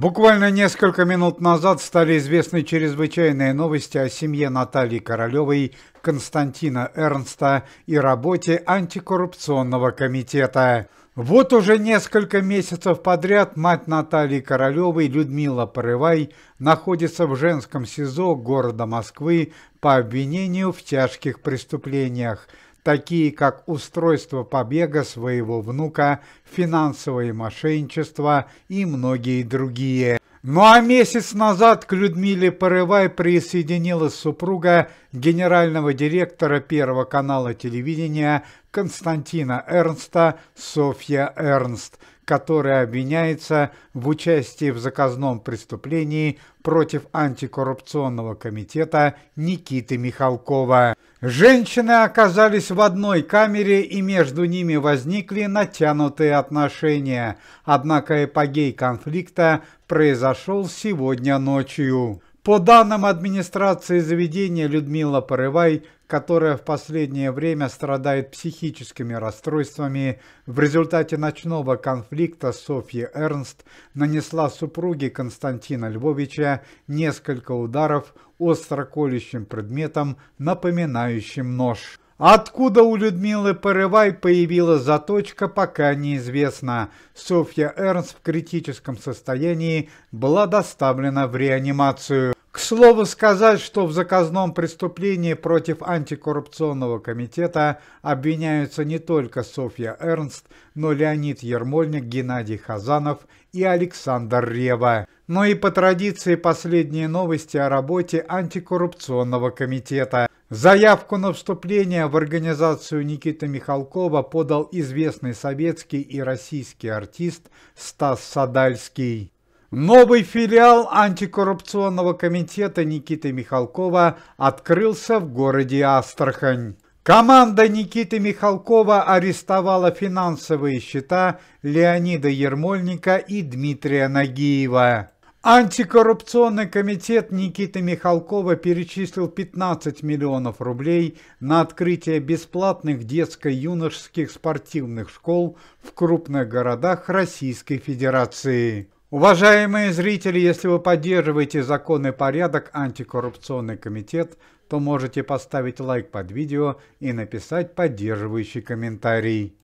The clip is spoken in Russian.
Буквально несколько минут назад стали известны чрезвычайные новости о семье Натальи Королевой, Константина Эрнста и работе антикоррупционного комитета. Вот уже несколько месяцев подряд мать Натальи Королевой Людмила Порывай находится в женском СИЗО города Москвы по обвинению в тяжких преступлениях – такие как устройство побега своего внука, финансовое мошенничество и многие другие. Ну а месяц назад к Людмиле Порывай присоединилась супруга генерального директора Первого канала телевидения Константина Эрнста Софья Эрнст, которая обвиняется в участии в заказном преступлении против антикоррупционного комитета Никиты Михалкова. Женщины оказались в одной камере и между ними возникли натянутые отношения, однако эпогей конфликта произошел сегодня ночью. По данным администрации заведения Людмила Порывай, которая в последнее время страдает психическими расстройствами, в результате ночного конфликта Софья Эрнст нанесла супруге Константина Львовича несколько ударов остроколющим предметом, напоминающим нож. Откуда у Людмилы Порывай появилась заточка, пока неизвестно. Софья Эрнст в критическом состоянии была доставлена в реанимацию. К слову сказать, что в заказном преступлении против антикоррупционного комитета обвиняются не только Софья Эрнст, но Леонид Ермольник, Геннадий Хазанов и Александр Рева. Но и по традиции последние новости о работе антикоррупционного комитета. Заявку на вступление в организацию Никиты Михалкова подал известный советский и российский артист Стас Садальский. Новый филиал антикоррупционного комитета Никиты Михалкова открылся в городе Астрахань. Команда Никиты Михалкова арестовала финансовые счета Леонида Ермольника и Дмитрия Нагиева. Антикоррупционный комитет Никиты Михалкова перечислил 15 миллионов рублей на открытие бесплатных детско-юношеских спортивных школ в крупных городах Российской Федерации. Уважаемые зрители, если вы поддерживаете закон и порядок антикоррупционный комитет, то можете поставить лайк под видео и написать поддерживающий комментарий.